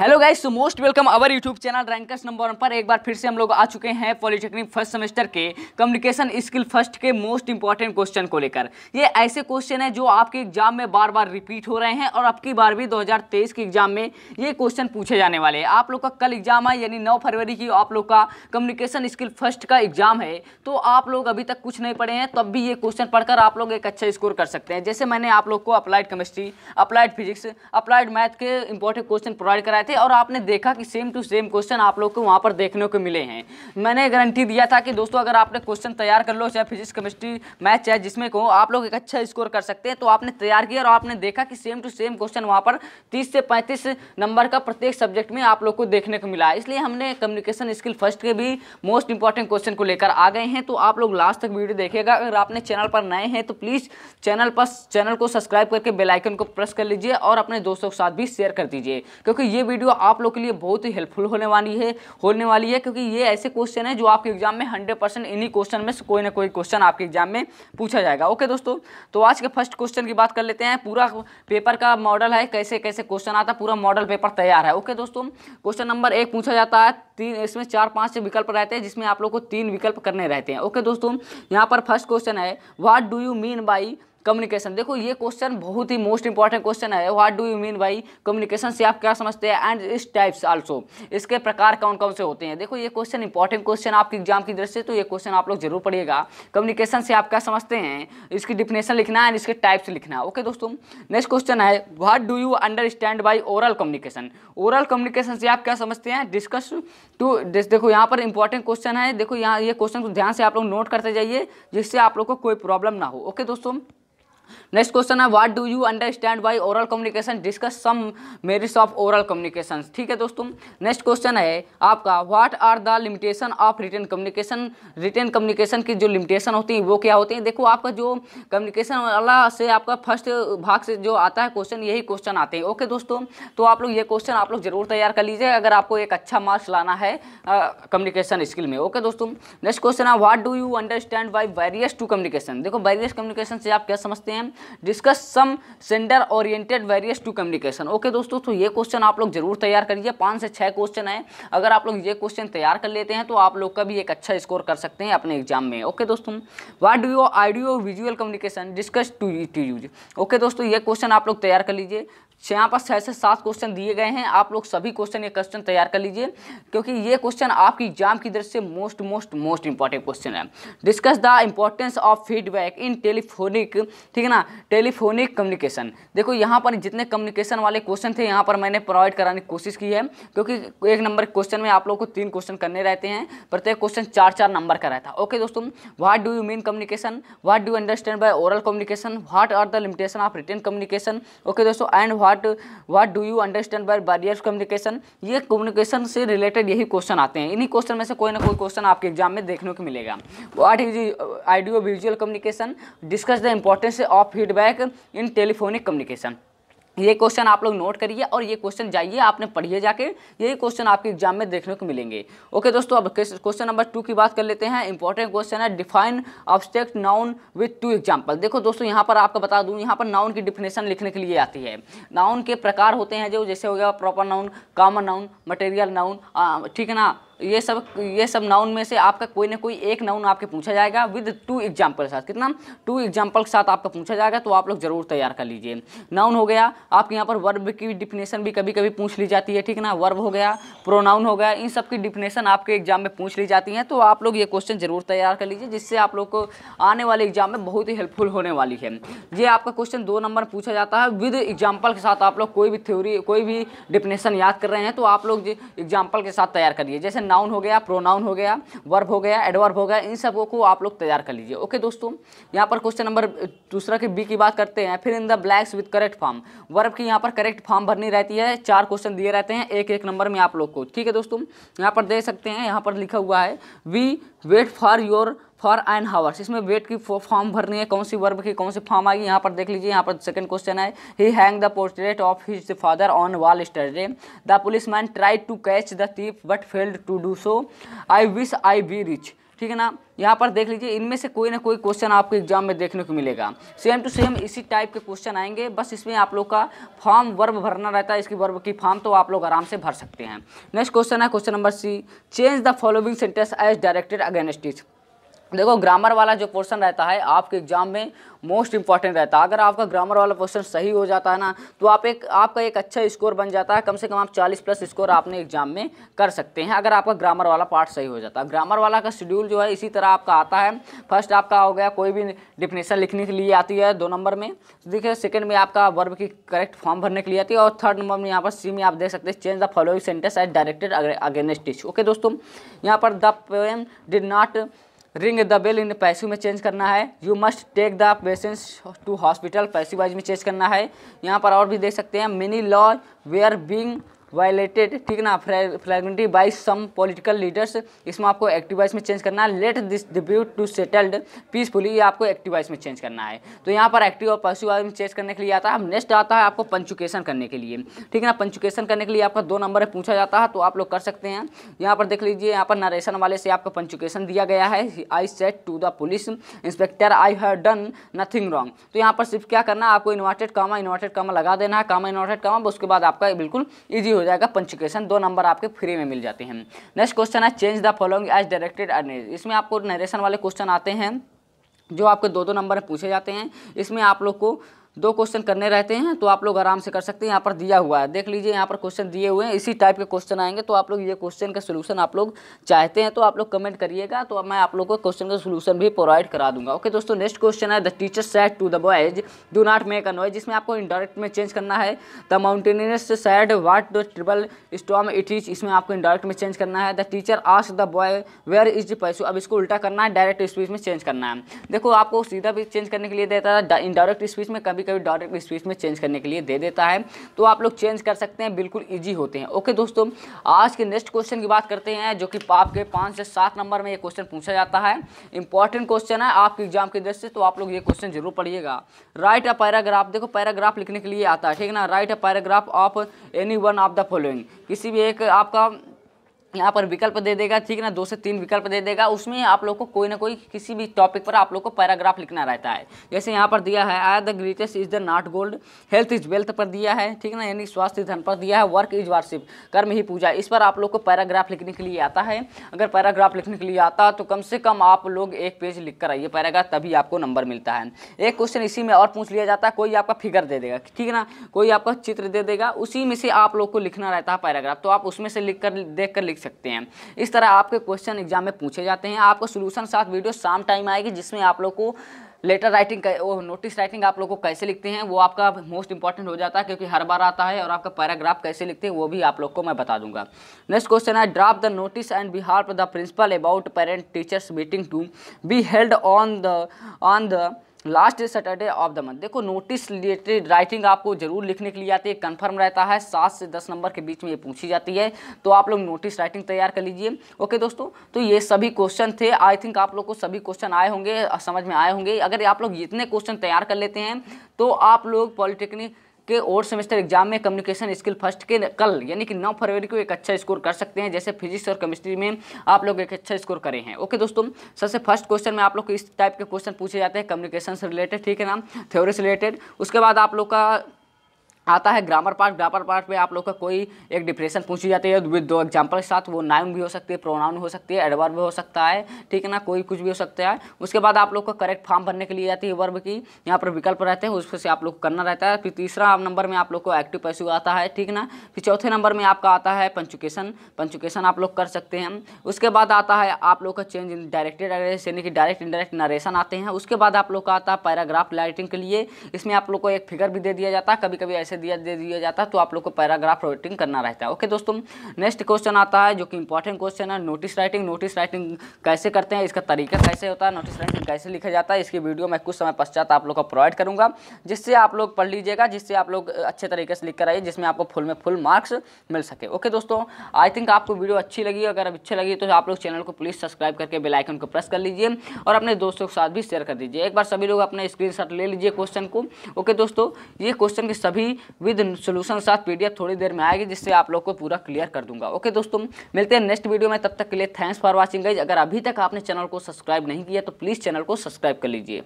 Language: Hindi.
hello guys so most welcome our YouTube channel Rankers number one पर एक बार फिर से हम लोग आ चुके हैं पॉलिटेक्निक फर्स्ट सेमेस्टर के कम्युनिकेशन स्किल फर्स्ट के मोस्ट इंपॉर्टेंट क्वेश्चन को लेकर ये ऐसे क्वेश्चन है जो आपके एग्जाम में बार बार रिपीट हो रहे हैं और अब की बार भी 2023 के एग्जाम में ये क्वेश्चन पूछे जाने वाले हैं आप लोग का कल एग्जाम है यानी नौ फरवरी की आप लोग का कम्युनिकेशन स्किल फर्स्ट का एग्जाम है तो आप लोग अभी तक कुछ नहीं पढ़े हैं तब भी ये क्वेश्चन पढ़कर आप लोग एक अच्छा स्कोर कर सकते हैं जैसे मैंने आप लोग को applied chemistry applied physics applied math के इंपॉर्टेंट क्वेश्चन प्रोवाइड कराए थे और आपने देखा कि सेम टू सेम क्वेश्चन आप लोग को वहाँ पर देखने को मिले हैं मैंने गारंटी दिया था कि दोस्तों अगर आपने क्वेश्चन तैयार कर लो चाहे फिजिक्स केमिस्ट्री मैथ चाहे जिसमें को आप लोग एक अच्छा स्कोर कर सकते हैं तो आपने तैयार किया और आपने देखा कि सेम टू सेम क्वेश्चन वहाँ पर तीस से पैंतीस नंबर का प्रत्येक सब्जेक्ट में आप लोग को देखने को मिला इसलिए हमने कम्युनिकेशन स्किल फर्स्ट के भी मोस्ट इंपॉर्टेंट क्वेश्चन को लेकर आ गए हैं तो आप लोग लास्ट तक वीडियो देखेगा अगर आपने चैनल पर नए हैं तो प्लीज़ चैनल पर चैनल को सब्सक्राइब करके बेलाइकन को प्रेस कर लीजिए और अपने दोस्तों के साथ भी शेयर कर दीजिए क्योंकि ये वीडियो वीडियो आप लोग के लिए बहुत ही हेल्पफुल होने वाली है होने वाली है क्योंकि ये ऐसे क्वेश्चन है जो आपके एग्जाम में हंड्रेड परसेंट इन्हीं क्वेश्चन में कोई ना कोई क्वेश्चन आपके एग्जाम में पूछा जाएगा ओके दोस्तों तो आज के फर्स्ट क्वेश्चन की बात कर लेते हैं पूरा पेपर का मॉडल है कैसे कैसे क्वेश्चन आता है पूरा मॉडल पेपर तैयार है ओके दोस्तों क्वेश्चन नंबर एक पूछा जाता है तीन इसमें चार पाँच विकल्प रहते हैं जिसमें आप लोग को तीन विकल्प करने रहते हैं ओके दोस्तों यहाँ पर फर्स्ट क्वेश्चन है what do you mean by communication देखो ये क्वेश्चन बहुत ही मोस्ट इंपॉर्टेंट क्वेश्चन है what do you mean by communication से आप क्या समझते हैं एंड इस टाइप्स आल्सो इसके प्रकार कौन कौन से होते हैं देखो ये क्वेश्चन इंपॉर्टेंट क्वेश्चन आपके एग्जाम की दृष्टि तो ये क्वेश्चन आप लोग जरूर पढ़िएगा कम्युनिकेशन से आप क्या समझते हैं इसकी डिफिनेशन लिखना है एंड इसके टाइप्स लिखना है ओके दोस्तों नेक्स्ट क्वेश्चन है what do you understand by oral communication oral communication से आप क्या समझते हैं डिस्कस टू देखो यहाँ पर इंपॉर्टेंट क्वेश्चन है देखो यहाँ ये क्वेश्चन को ध्यान से आप लोग नोट करते जाइए जिससे आप लोग को कोई प्रॉब्लम ना हो ओके दोस्तों नेक्स्ट क्वेश्चन है what do you understand by oral communication discuss some merits of oral communication ठीक है दोस्तों नेक्स्ट क्वेश्चन है आपका what are the limitation of written communication written communication की जो लिमिटेशन होती है वो क्या होती है देखो आपका जो कम्युनिकेशन वाला से आपका फर्स्ट भाग से जो आता है क्वेश्चन यही क्वेश्चन आते हैं ओके दोस्तों तो आप लोग ये क्वेश्चन आप लोग जरूर तैयार कर लीजिए अगर आपको एक अच्छा मार्क्स लाना है कम्युनिकेशन स्किल में ओके दोस्तों नेक्स्ट क्वेश्चन है what do you understand by barriers to communication देखो वेरियस कम्युनिकेशन से आप क्या समझते हैं हैं discuss some sender oriented barriers to communication okay दोस्तों तो ये क्वेश्चन आप लोग जरूर तैयार करिए पाँच से छः क्वेश्चन है अगर आप लोग ये क्वेश्चन तैयार कर लेते हैं तो आप लोग का भी एक अच्छा स्कोर कर सकते हैं अपने एग्जाम में ओके दोस्तों what do you audio visual communication discuss to use okay दोस्तों ये क्वेश्चन आप लोग तैयार कर लीजिए से यहाँ पर छः से सात क्वेश्चन दिए गए हैं आप लोग सभी क्वेश्चन या क्वेश्चन तैयार कर लीजिए क्योंकि ये क्वेश्चन आपकी एग्जाम की दृष्टि से most most most important question है discuss the importance of feedback in telephonic ठीक है ना टेलीफोनिक कम्युनिकेशन देखो यहाँ पर जितने कम्युनिकेशन वाले क्वेश्चन थे यहाँ पर मैंने प्रोवाइड कराने की कोशिश की है क्योंकि एक नंबर क्वेश्चन में आप लोग को तीन क्वेश्चन करने रहते हैं प्रत्येक क्वेश्चन चार चार नंबर का रहता है ओके दोस्तों what do you mean communication what do understand by oral communication what are the limitation of written communication okay दोस्तों and what what do you understand by barrier communication ये कम्युनिकेशन से रिलेटेड यही क्वेश्चन आते हैं इन्हीं क्वेश्चन में से कोई ना कोई क्वेश्चन आपके एग्जाम में देखने को मिलेगा what is audio visual communication discuss the importance of feedback in telephonic communication ये क्वेश्चन आप लोग नोट करिए और ये क्वेश्चन जाइए आपने पढ़िए जाके यही क्वेश्चन आपके एग्जाम में देखने को मिलेंगे ओके दोस्तों अब क्वेश्चन नंबर टू की बात कर लेते हैं इंपॉर्टेंट क्वेश्चन है define object noun with two example देखो दोस्तों यहाँ पर आपको बता दूँ यहाँ पर नाउन की डिफिनेशन लिखने के लिए आती है नाउन के प्रकार होते हैं जो जैसे हो गया proper noun common noun material noun ठीक है ना ये सब ये सब नाउन में से आपका कोई ना कोई एक नाउन आपके पूछा जाएगा विद टू एग्जाम्पल के साथ कितना टू एग्जाम्पल के साथ आपका पूछा जाएगा तो आप लोग जरूर तैयार कर लीजिए नाउन हो गया आपके यहाँ पर वर्ब की डिफिनेशन भी कभी कभी पूछ ली जाती है ठीक ना वर्ब हो गया प्रोनाउन हो गया इन सब की डिफिनेशन आपके एग्जाम में पूछ ली जाती हैं तो आप लोग ये क्वेश्चन जरूर तैयार कर लीजिए जिससे आप लोग को आने वाले एग्जाम में बहुत ही हेल्पफुल होने वाली है ये आपका क्वेश्चन दो नंबर पूछा जाता है विद एग्जाम्पल के साथ आप लोग कोई भी थ्योरी कोई भी डिफिनेशन याद कर रहे हैं तो आप लोग एग्जाम्पल के साथ तैयार करिए जैसे नाउन हो गया प्रोनाउन हो गया वर्ब हो गया एडवर्ब हो गया इन सब को आप लोग तैयार कर लीजिए ओके दोस्तों यहाँ पर क्वेश्चन नंबर दूसरा के बी की बात करते हैं फिर in the blanks with correct form verb की यहाँ पर करेक्ट फॉर्म भरनी रहती है चार क्वेश्चन दिए रहते हैं एक एक नंबर में आप लोग को ठीक है दोस्तों यहाँ पर दे सकते हैं यहाँ पर लिखा हुआ है we wait for your for an hours इसमें वेट की फॉर्म भरनी है कौन सी वर्ब की कौन सी फॉर्म आएगी यहाँ पर देख लीजिए यहाँ पर सेकंड क्वेश्चन है he hang the portrait of his father on wall yesterday the policeman try to catch the thief but failed to do so I wish I be rich ठीक है ना यहाँ पर देख लीजिए इनमें से कोई ना कोई क्वेश्चन आपको एग्जाम में देखने को मिलेगा सेम टू सेम इसी टाइप के क्वेश्चन आएंगे बस इसमें आप लोग का फॉर्म वर्ब भरना रहता है इसकी वर्ब की फॉर्म तो आप लोग आराम से भर सकते हैं नेक्स्ट क्वेश्चन है question number C change the following sentence as directed against it देखो ग्रामर वाला जो पोर्शन रहता है आपके एग्जाम में मोस्ट इंपॉर्टेंट रहता है अगर आपका ग्रामर वाला पोर्शन सही हो जाता है ना तो आप एक आपका एक अच्छा स्कोर बन जाता है कम से कम आप 40 प्लस स्कोर आपने एग्जाम में कर सकते हैं अगर आपका ग्रामर वाला पार्ट सही हो जाता है ग्रामर वाला का शेड्यूल जो है इसी तरह आपका आता है फर्स्ट आपका हो गया कोई भी डिफिनेशन लिखने के लिए आती है दो नंबर में देखिए सेकेंड में आपका वर्ब की करेक्ट फॉर्म भरने के लिए आती है और थर्ड नंबर में यहाँ पर सी में आप देख सकते हैं change the following sentence at directed against each okay दोस्तों यहाँ पर the poem did not ring the bell in passive में चेंज करना है you must take the patients to hospital passive voice में चेंज करना है यहाँ पर और भी देख सकते हैं many law were being violated ठीक ना fragmentary by some political leaders इसमें आपको एक्टिवाइज में चेंज करना है let this debut to settled peacefully ये आपको एक्टिवाइज में चेंज करना है तो यहाँ पर एक्टिव और पॉसिवाइज में चेंज करने के लिए आता है अब नेक्स्ट आता है आपको पंचुकेशन करने के लिए ठीक है ना पंचुकेशन करने के लिए आपका दो नंबर पूछा जाता है तो आप लोग कर सकते हैं यहाँ पर देख लीजिए यहाँ पर नरेशन वाले से आपका पंचुकेशन दिया गया है I said to the police inspector I have done nothing wrong तो यहाँ पर सिर्फ क्या करना आपको इन्वर्टेड कामा इन्वर्टेड कामा लगा देना है कामा इन्वर्टेड कामा उसके बाद आपका बिल्कुल ईजी हो जाएगा पंचुकेशन दो नंबर आपके फ्री में मिल जाते हैं नेक्स्ट क्वेश्चन है change the following as directed अर्नेज इसमें आपको नरेशन वाले क्वेश्चन आते हैं जो आपके दो दो नंबर पूछे जाते हैं इसमें आप लोग को दो क्वेश्चन करने रहते हैं तो आप लोग आराम से कर सकते हैं यहाँ पर दिया हुआ है देख लीजिए यहाँ पर क्वेश्चन दिए हुए हैं इसी टाइप के क्वेश्चन आएंगे तो आप लोग ये क्वेश्चन का सोल्यूशन आप लोग चाहते हैं तो आप लोग कमेंट करिएगा तो मैं आप लोग को क्वेश्चन का सोल्यूशन भी प्रोवाइड करा दूंगा ओके दोस्तों नेक्स्ट क्वेश्चन है the teacher said to the boys do not make a noise जिसमें आपको इंडायरेक्ट में चेंज करना है the mountaineers said what the terrible storm it is इसमें आपको इंडायरेक्ट में चेंज करना है the teacher ask the boy where is the पैसू अब इसको उल्टा करना है डायरेक्ट स्पीच में चेंज करना है देखो आपको सीधा भी चेंज करने के लिए देता है इंडायरेक्ट स्पीच में कभी कभी डायरेक्ट स्पीच में चेंज करने के लिए दे देता है तो आप लोग चेंज कर सकते हैं बिल्कुल ईजी होते हैं ओके दोस्तों आज के नेक्स्ट क्वेश्चन की बात करते हैं जो कि आपके पाँच से सात नंबर में ये क्वेश्चन पूछा जाता है इंपॉर्टेंट क्वेश्चन है आपके एग्जाम की दृष्टि से तो आप लोग ये क्वेश्चन जरूर पढ़िएगा राइट अ पैराग्राफ देखो पैराग्राफ लिखने के लिए आता है ठीक है ना write a paragraph of any one of the following किसी भी एक आपका यहाँ पर विकल्प दे देगा ठीक ना दो से तीन विकल्प दे देगा उसमें आप लोग को कोई ना कोई किसी भी टॉपिक पर आप लोग को पैराग्राफ लिखना रहता है जैसे यहाँ पर दिया है are the greatest is the not gold health is wealth पर दिया है ठीक ना यानी स्वास्थ्य धन पर दिया है वर्क इज वार्शिप कर्म ही पूजा इस पर आप लोग को पैराग्राफ लिखने के लिए आता है अगर पैराग्राफ लिखने के लिए आता तो कम से कम आप लोग एक पेज लिख कर आइए पैराग्राफ तभी आपको नंबर मिलता है एक क्वेश्चन इसी में और पूछ लिया जाता है कोई आपका फिगर दे देगा ठीक है ना कोई आपका चित्र दे देगा उसी में से आप लोग को लिखना रहता है पैराग्राफ तो आप उसमें से लिख कर देख कर लिख सकते सकते हैं इस तरह आपके क्वेश्चन एग्जाम में पूछे जाते हैं आपको सोल्यूशन साथ वीडियो शाम टाइम आएगी जिसमें आप लोग को लेटर राइटिंग वो नोटिस राइटिंग आप लोग को कैसे लिखते हैं वो आपका मोस्ट इंपॉर्टेंट हो जाता है क्योंकि हर बार आता है और आपका पैराग्राफ कैसे लिखते हैं वो भी आप लोग को मैं बता दूंगा नेक्स्ट क्वेश्चन है draft the notice and be the principal about parent teachers meeting to be held on the on the last day Saturday of the month देखो नोटिस रिलेटेड राइटिंग आपको जरूर लिखने के लिए आती है कन्फर्म रहता है सात से दस नंबर के बीच में ये पूछी जाती है तो आप लोग नोटिस राइटिंग तैयार कर लीजिए ओके दोस्तों तो ये सभी क्वेश्चन थे आई थिंक आप लोग को सभी क्वेश्चन आए होंगे समझ में आए होंगे अगर आप लोग इतने क्वेश्चन तैयार कर लेते हैं तो आप लोग पॉलिटेक्निक के और सेमेस्टर एग्जाम में कम्युनिकेशन स्किल फर्स्ट के कल यानी कि नौ फरवरी को एक अच्छा स्कोर कर सकते हैं जैसे फिजिक्स और केमिस्ट्री में आप लोग एक अच्छा स्कोर करें हैं ओके दोस्तों सबसे फर्स्ट क्वेश्चन में आप लोग को इस टाइप के क्वेश्चन पूछे जाते हैं कम्युनिकेशन से रिलेटेड ठीक है ना थ्योरी से रिलेटेड उसके बाद आप लोग का आता है ग्रामर पार्ट ग्रामर पार्ट में आप लोग का कोई एक डिप्रेशन पूछी जाती है विद दो एग्जाम्पल के साथ वो नाउन भी हो सकती है प्रोनाउन हो सकती है एडवर्ब भी हो सकता है ठीक है ना कोई कुछ भी हो सकता है उसके बाद आप लोग को करेक्ट फॉर्म भरने के लिए जाती है वर्ब की यहाँ पर विकल्प रहते हैं उसमें से आप लोग करना रहता है फिर तीसरा नंबर में आप लोग को एक्टिव पैस्यू आता है ठीक ना फिर चौथे नंबर में आपका आता है पंचुकेशन पंचुकेशन आप लोग कर सकते हैं उसके बाद आता है आप लोग का चेंज इन डायरेक्टेड यानी कि डायरेक्ट इनडायरेक्ट नरेशन आते हैं उसके बाद आप लोग का आता है पैराग्राफ लाइटिंग के लिए इसमें आप लोग को एक फिगर भी दे दिया जाता है कभी कभी ऐसे दिया दे दिया जाता है तो आप लोग को पैराग्राफ राइटिंग करना रहता है ओके दोस्तों नेक्स्ट क्वेश्चन आता है जो कि इंपॉर्टेंट क्वेश्चन है नोटिस राइटिंग नोटिस राइटिंग कैसे करते हैं इसका तरीका कैसे होता है नोटिस राइटिंग कैसे लिखा जाता है इसकी वीडियो मैं कुछ समय पश्चात आप लोग को प्रोवाइड करूँगा जिससे आप लोग पढ़ लीजिएगा जिससे आप लोग अच्छे तरीके से लिख कर आइए जिसमें आपको फुल में फुल मार्क्स मिल सके ओके दोस्तों आई थिंक आपको वीडियो अच्छी लगी अगर अच्छी लगी तो आप लोग चैनल को प्लीज़ सब्सक्राइब करके बेलाइकन को प्रेस कर लीजिए और अपने दोस्तों के साथ भी शेयर कर दीजिए एक बार सभी लोग अपने स्क्रीन ले लीजिए क्वेश्चन को ओके दोस्तों ये क्वेश्चन के सभी विद सोल्यूशन साथ पीडीएफ थोड़ी देर में आएगी जिससे आप लोग को पूरा क्लियर कर दूंगा ओके दोस्तों मिलते हैं नेक्स्ट वीडियो में तब तक के लिए थैंक्स फॉर वॉचिंग गाइज अगर अभी तक आपने चैनल को सब्सक्राइब नहीं किया तो प्लीज़ चैनल को सब्सक्राइब कर लीजिए